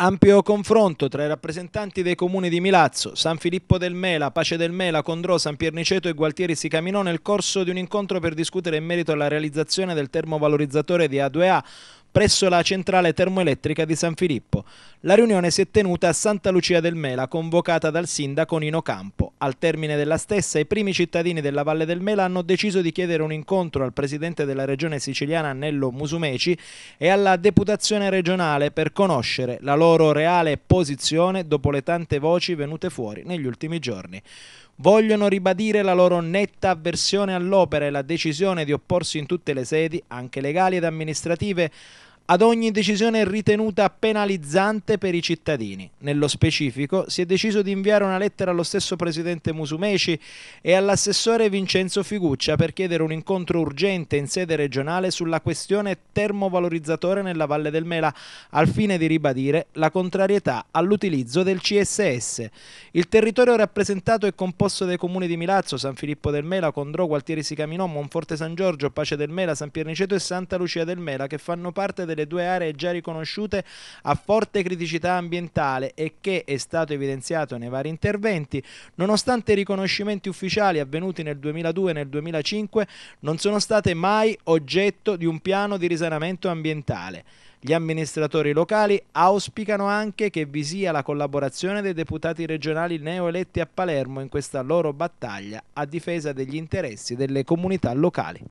Ampio confronto tra i rappresentanti dei comuni di Milazzo, San Filippo del Mela, Pace del Mela, Condrò, San Pierniceto e Gualtieri si camminò nel corso di un incontro per discutere in merito alla realizzazione del termovalorizzatore di A2A, presso la centrale termoelettrica di San Filippo. La riunione si è tenuta a Santa Lucia del Mela, convocata dal sindaco Nino Campo. Al termine della stessa, i primi cittadini della Valle del Mela hanno deciso di chiedere un incontro al presidente della regione siciliana Nello Musumeci e alla deputazione regionale per conoscere la loro reale posizione dopo le tante voci venute fuori negli ultimi giorni vogliono ribadire la loro netta avversione all'opera e la decisione di opporsi in tutte le sedi, anche legali ed amministrative, ad ogni decisione ritenuta penalizzante per i cittadini. Nello specifico si è deciso di inviare una lettera allo stesso presidente Musumeci e all'assessore Vincenzo Figuccia per chiedere un incontro urgente in sede regionale sulla questione termovalorizzatore nella Valle del Mela al fine di ribadire la contrarietà all'utilizzo del CSS. Il territorio rappresentato è composto dai comuni di Milazzo, San Filippo del Mela, Condro, Gualtieri Sicaminò, Monforte San Giorgio, Pace del Mela, San Pierniceto e Santa Lucia del Mela che fanno parte del delle due aree già riconosciute a forte criticità ambientale e che è stato evidenziato nei vari interventi, nonostante i riconoscimenti ufficiali avvenuti nel 2002 e nel 2005, non sono state mai oggetto di un piano di risanamento ambientale. Gli amministratori locali auspicano anche che vi sia la collaborazione dei deputati regionali neoeletti a Palermo in questa loro battaglia a difesa degli interessi delle comunità locali.